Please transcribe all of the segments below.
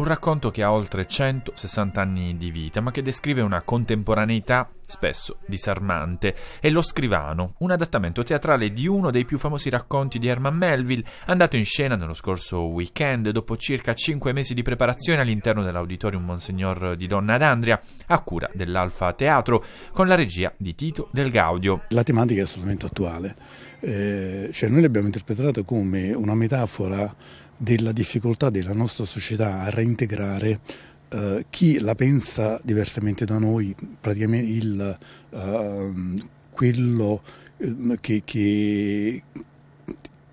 Un racconto che ha oltre 160 anni di vita, ma che descrive una contemporaneità spesso disarmante, e Lo Scrivano, un adattamento teatrale di uno dei più famosi racconti di Herman Melville, andato in scena nello scorso weekend dopo circa cinque mesi di preparazione all'interno dell'auditorium Monsignor di Donna d'Andria, a cura dell'Alfa Teatro, con la regia di Tito Del Gaudio. La tematica è assolutamente attuale, eh, cioè noi l'abbiamo interpretata come una metafora della difficoltà della nostra società a reintegrare eh, chi la pensa diversamente da noi, praticamente il, eh, ehm, quello ehm, che, che,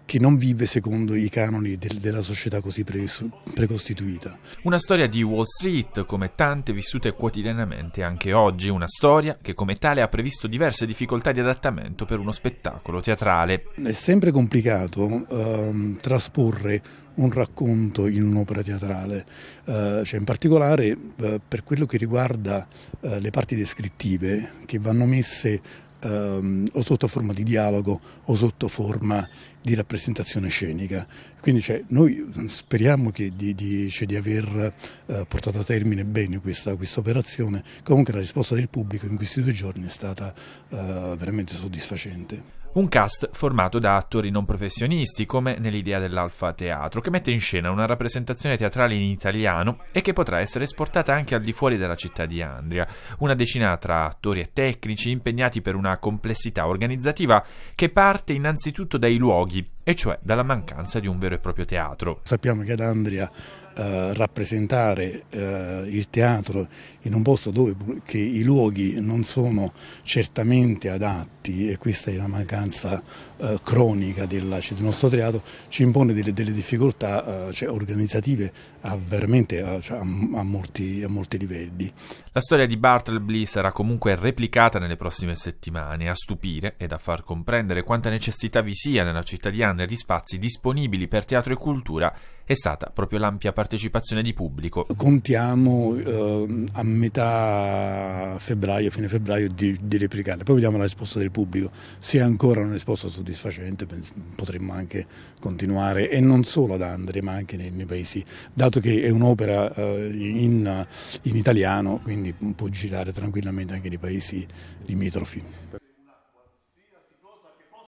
che non vive secondo i canoni del, della società così pre, precostituita. Una storia di Wall Street come tante vissute quotidianamente anche oggi, una storia che come tale ha previsto diverse difficoltà di adattamento per uno spettacolo teatrale. È sempre complicato ehm, trasporre un racconto in un'opera teatrale, eh, cioè in particolare eh, per quello che riguarda eh, le parti descrittive che vanno messe ehm, o sotto forma di dialogo o sotto forma di rappresentazione scenica. Quindi cioè, noi speriamo che, di, di, cioè, di, aver eh, portato a termine bene questa, questa, operazione, comunque la risposta del pubblico in questi due giorni è stata eh, veramente soddisfacente. Un cast formato da attori non professionisti, come nell'idea dell'Alfa Teatro, che mette in scena una rappresentazione teatrale in italiano e che potrà essere esportata anche al di fuori della città di Andria. Una decina tra attori e tecnici impegnati per una complessità organizzativa che parte innanzitutto dai luoghi, e cioè dalla mancanza di un vero e proprio teatro. Sappiamo che ad Andria eh, rappresentare eh, il teatro in un posto dove i luoghi non sono certamente adatti e questa è la mancanza eh, cronica della, del nostro teatro, ci impone delle, delle difficoltà eh, cioè, organizzative a, veramente a, eh, cioè, a, a, molti, a molti livelli. La storia di Bartleby sarà comunque replicata nelle prossime settimane, a stupire ed a far comprendere quanta necessità vi sia nella cittadina di spazi disponibili per teatro e cultura è stata proprio l'ampia partecipazione di pubblico. Contiamo eh, a metà febbraio, fine febbraio di, di replicare, poi vediamo la risposta del pubblico. Se ancora una risposta soddisfacente potremmo anche continuare e non solo ad Andria ma anche nei, nei paesi, dato che è un'opera eh, in, in italiano quindi può girare tranquillamente anche nei paesi limitrofi.